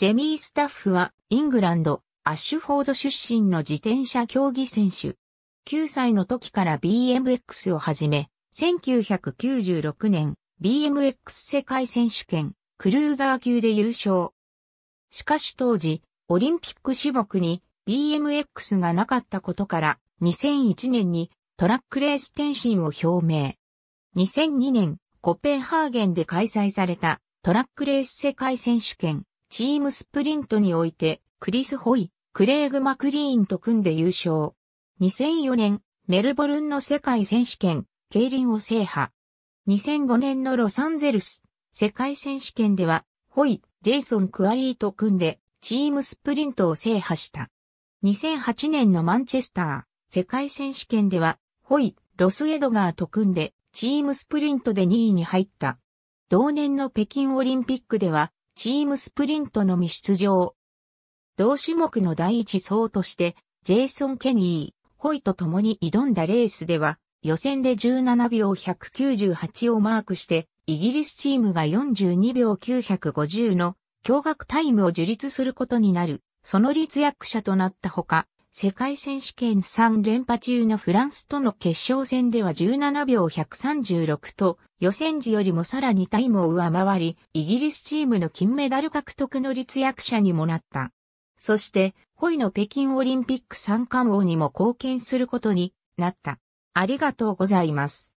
ジェミー・スタッフは、イングランド、アッシュフォード出身の自転車競技選手。9歳の時から BMX を始め、1996年、BMX 世界選手権、クルーザー級で優勝。しかし当時、オリンピック種目に BMX がなかったことから、2001年にトラックレース転身を表明。2002年、コペンハーゲンで開催されたトラックレース世界選手権チームスプリントにおいて、クリス・ホイ、クレーグ・マクリーンと組んで優勝。2004年、メルボルンの世界選手権、競輪を制覇。2005年のロサンゼルス、世界選手権では、ホイ、ジェイソン・クアリーと組んで、チームスプリントを制覇した。2008年のマンチェスター、世界選手権では、ホイ、ロス・エドガーと組んで、チームスプリントで2位に入った。同年の北京オリンピックでは、チームスプリントのみ出場。同種目の第一走として、ジェイソン・ケニー、ホイと共に挑んだレースでは、予選で17秒198をマークして、イギリスチームが42秒950の驚愕タイムを樹立することになる、その立役者となったほか、世界選手権3連覇中のフランスとの決勝戦では17秒136と予選時よりもさらにタイムを上回り、イギリスチームの金メダル獲得の立役者にもなった。そして、ホイの北京オリンピック三冠王にも貢献することになった。ありがとうございます。